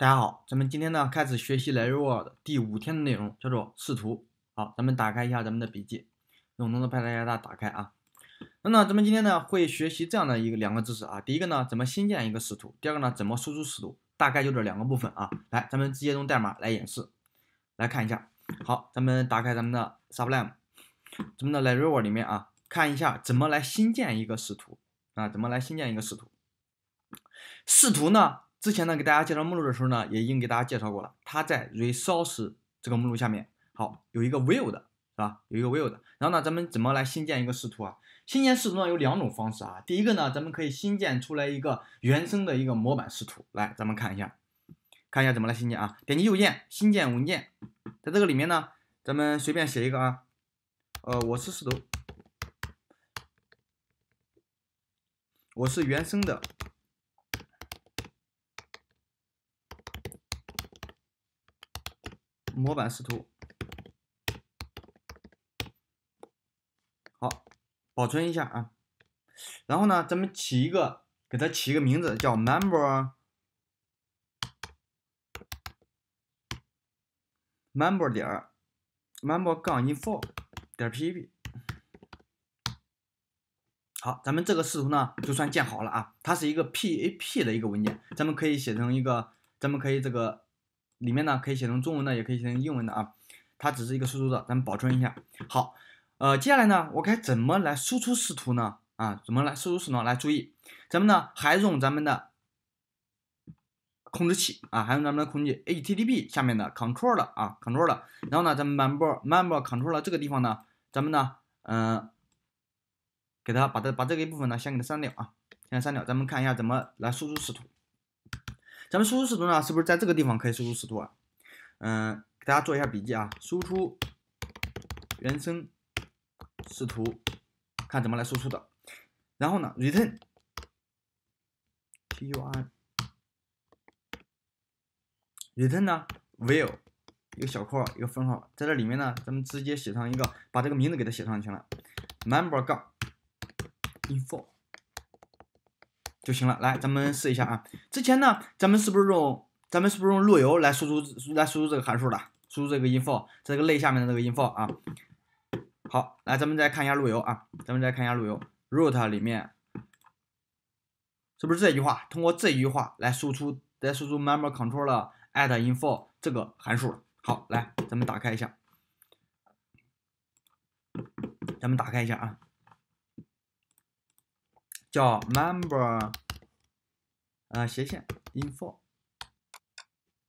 大家好，咱们今天呢开始学习 l a r w o r l 的第五天的内容，叫做视图。好，咱们打开一下咱们的笔记，用我们的派大侠大打开啊。那那咱们今天呢会学习这样的一个两个知识啊，第一个呢怎么新建一个视图，第二个呢怎么输出视图，大概就这两个部分啊。来，咱们直接用代码来演示，来看一下。好，咱们打开咱们的 s u b l i m e 咱们的 l a r w o r l 里面啊，看一下怎么来新建一个视图啊，怎么来新建一个视图，视图呢？之前呢，给大家介绍目录的时候呢，也已经给大家介绍过了，它在 resource 这个目录下面，好，有一个 view 的，是吧？有一个 view 的，然后呢，咱们怎么来新建一个视图啊？新建视图呢有两种方式啊，第一个呢，咱们可以新建出来一个原生的一个模板视图，来，咱们看一下，看一下怎么来新建啊？点击右键，新建文件，在这个里面呢，咱们随便写一个啊，呃，我是视图，我是原生的。模板视图，好，保存一下啊。然后呢，咱们起一个，给它起一个名字，叫 member member 点 member 杠 info 点 p a p。好，咱们这个视图呢，就算建好了啊。它是一个 p a p 的一个文件，咱们可以写成一个，咱们可以这个。里面呢可以写成中文的，也可以写成英文的啊。它只是一个输入的，咱们保存一下。好，呃，接下来呢，我该怎么来输出视图呢？啊，怎么来输出视图？来，注意，咱们呢还用咱们的控制器啊，还用咱们的控制器 h t t p 下面的 control 啊，control。然后呢，咱们 member member control 了这个地方呢，咱们呢，嗯，给它把它把这一部分呢先给它删掉啊，先删掉。咱们看一下怎么来输出视图。咱们输出视图呢，是不是在这个地方可以输出视图啊？嗯，给大家做一下笔记啊，输出原生视图，看怎么来输出的。然后呢，return，T U I，return 呢 v i e l 一个小括号，一个分号，在这里面呢，咱们直接写上一个，把这个名字给它写上去了，member 杠 info。就行了。来，咱们试一下啊。之前呢，咱们是不是用咱们是不是用路由来输出来输出这个函数的，输出这个 info，这个类下面的这个 info 啊。好，来，咱们再看一下路由啊。咱们再看一下路由 root 里面是不是这句话？通过这句话来输出来输出 memory control l e add info 这个函数。好，来，咱们打开一下。咱们打开一下啊。叫 member，呃斜线 info，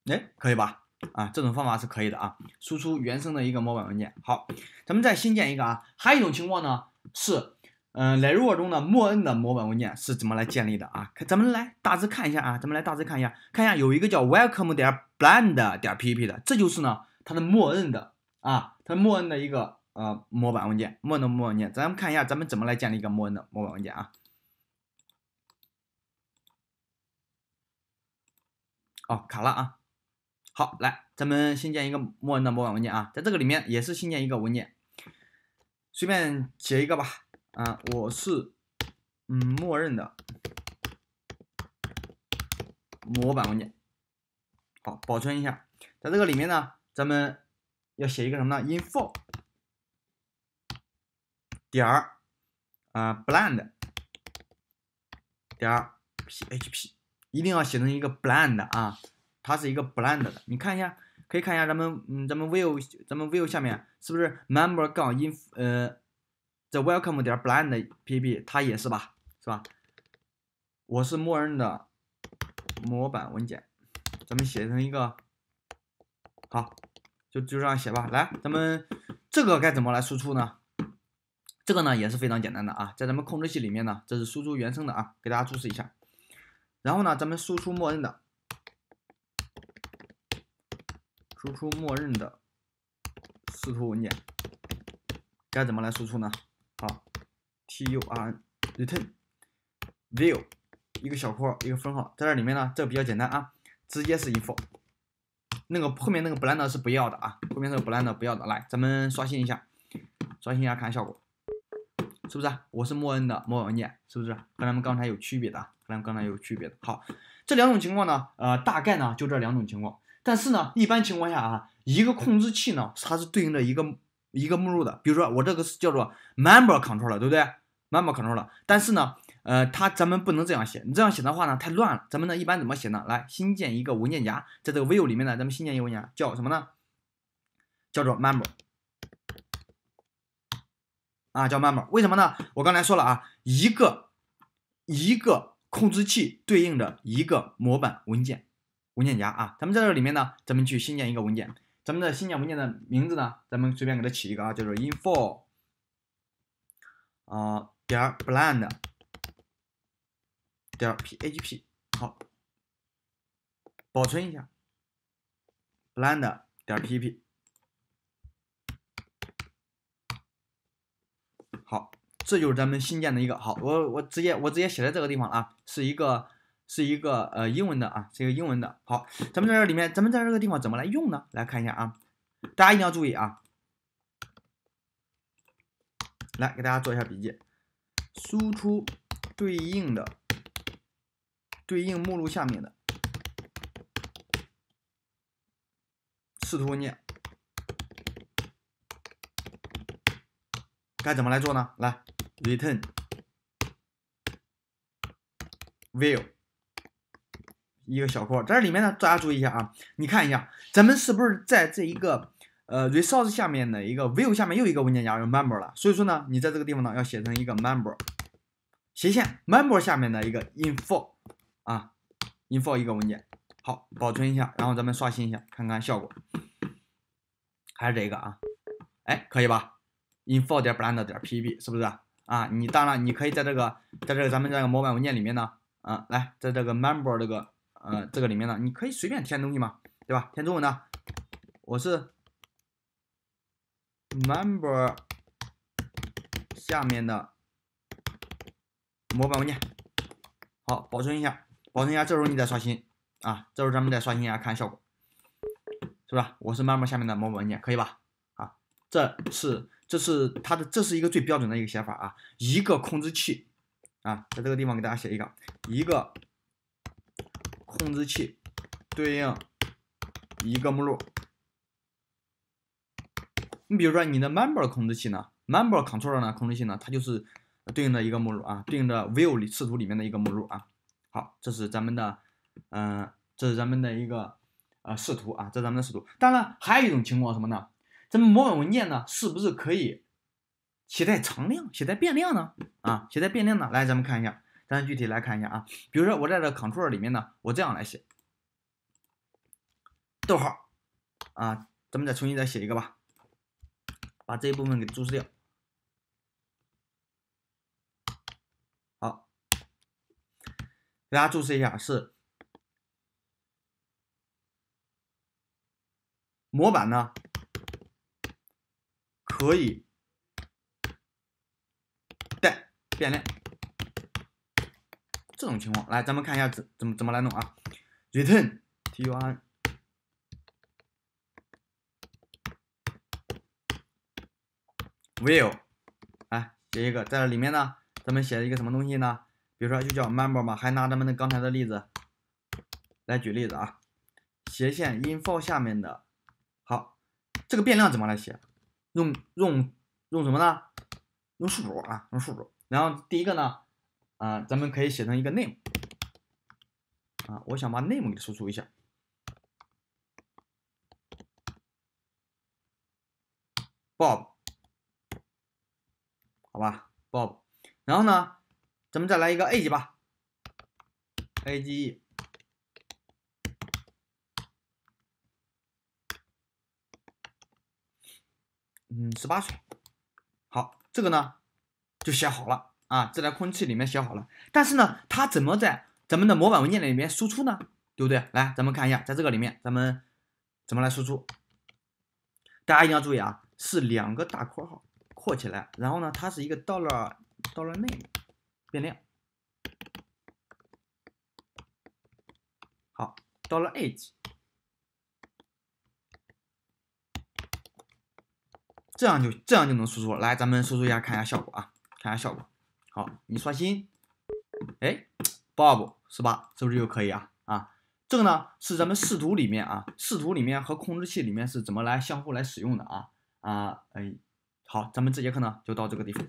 哎，可以吧？啊，这种方法是可以的啊。输出原生的一个模板文件。好，咱们再新建一个啊。还有一种情况呢是，嗯，laravel 中的默认的模板文件是怎么来建立的啊？咱们来大致看一下啊。咱们来大致看一下，看一下有一个叫 welcome 点 b l n d 点 p p 的，这就是呢它的默认的啊，它默认的一个呃模板文件。默认的模板文件，咱们看一下咱们怎么来建立一个默认的模板文件啊？哦，卡了啊！好，来，咱们新建一个默认的模板文件啊，在这个里面也是新建一个文件，随便写一个吧。啊，我是嗯，默认的模板文件。好，保存一下。在这个里面呢，咱们要写一个什么呢？info 点儿啊，blend 点儿 php。一定要写成一个 b l a n d 啊，它是一个 b l a n d 的。你看一下，可以看一下咱们，嗯，咱们 view，咱们 view 下面是不是 member- in，呃，the welcome 点 b l a n d .pp 它也是吧，是吧？我是默认的模板文件，咱们写成一个，好，就就这样写吧。来，咱们这个该怎么来输出呢？这个呢也是非常简单的啊，在咱们控制器里面呢，这是输出原生的啊，给大家注释一下。然后呢，咱们输出默认的，输出默认的视图文件，该怎么来输出呢？好，T U R N，return，view，一个小括号，一个分号，在这里面呢，这个比较简单啊，直接是 info，那个后面那个 b l e n r 是不要的啊，后面那个 b l e n r 不要的，来，咱们刷新一下，刷新一下，看效果，是不是？我是默认的默认文件，是不是和咱们刚才有区别的？跟刚才有区别的，好，这两种情况呢，呃，大概呢就这两种情况。但是呢，一般情况下啊，一个控制器呢，它是对应着一个一个目录的。比如说我这个是叫做 member control 了，对不对？member control 了。但是呢，呃，它咱们不能这样写，你这样写的话呢，太乱了。咱们呢，一般怎么写呢？来，新建一个文件夹，在这个 view 里面呢，咱们新建一个文件夹，叫什么呢？叫做 member。啊，叫 member。为什么呢？我刚才说了啊，一个一个。控制器对应的一个模板文件文件夹啊，咱们在这里面呢，咱们去新建一个文件，咱们的新建文件的名字呢，咱们随便给它起一个啊，叫做 info 啊点 b l a d 点 php，好，保存一下 b l a d 点 php，好。这就是咱们新建的一个好，我我直接我直接写在这个地方了啊，是一个是一个呃英文的啊，是一个英文的。好，咱们在这里面，咱们在这个地方怎么来用呢？来看一下啊，大家一定要注意啊，来给大家做一下笔记，输出对应的对应目录下面的视图文件。该怎么来做呢？来。return view 一个小括号，在这里面呢，大家注意一下啊，你看一下，咱们是不是在这一个呃 resource 下面的一个 view 下面又一个文件夹有 member 了？所以说呢，你在这个地方呢要写成一个 member 斜线 member 下面的一个 info 啊，info 一个文件，好，保存一下，然后咱们刷新一下，看看效果，还是这个啊，哎，可以吧？info 点 brand 点 pb 是不是？啊，你当然你可以在这个，在这个咱们这个模板文件里面呢，啊，来，在这个 member 这个，呃，这个里面呢，你可以随便填东西嘛，对吧？填中文的，我是 member 下面的模板文件，好，保存一下，保存一下，这时候你再刷新啊，这时候咱们再刷新一下看效果，是吧？我是 member 下面的模板文件，可以吧？啊，这是。这是它的，这是一个最标准的一个写法啊，一个控制器啊，在这个地方给大家写一个，一个控制器对应一个目录。你比如说你的 member 控制器呢，member controller 呢，控制器呢，它就是对应的一个目录啊，对应的 view 里视图里面的一个目录啊。好，这是咱们的，嗯，这是咱们的一个呃视图啊，这咱们的视图。当然还有一种情况什么呢？咱们模板文件呢，是不是可以携带常量、携带变量呢？啊，携带变量呢？来，咱们看一下，咱们具体来看一下啊。比如说，我在这 control 里面呢，我这样来写，逗号，啊，咱们再重新再写一个吧，把这一部分给注释掉。好，大家注释一下，是模板呢。可以带变量这种情况，来，咱们看一下怎怎么怎么来弄啊？return turn will，哎，写一个，在这里面呢，咱们写了一个什么东西呢？比如说就叫 member 嘛，还拿咱们的刚才的例子来举例子啊。斜线 info 下面的，好，这个变量怎么来写？用用用什么呢？用数组啊，用数组。然后第一个呢，啊，咱们可以写成一个 name 啊，我想把 name 给输出一下，Bob，好吧，Bob。然后呢，咱们再来一个 age 吧，age。嗯，十八岁，好，这个呢就写好了啊，这台制器里面写好了。但是呢，它怎么在咱们的模板文件里面输出呢？对不对？来，咱们看一下，在这个里面咱们怎么来输出？大家一定要注意啊，是两个大括号括起来，然后呢，它是一个 dollar dollar name 变量，好，dollar age。这样就这样就能输出来，咱们输出一下，看一下效果啊，看一下效果。好，你刷新，哎，Bob 是吧？是不是就可以啊？啊，这个呢是咱们视图里面啊，视图里面和控制器里面是怎么来相互来使用的啊？啊，哎，好，咱们这节课呢就到这个地方。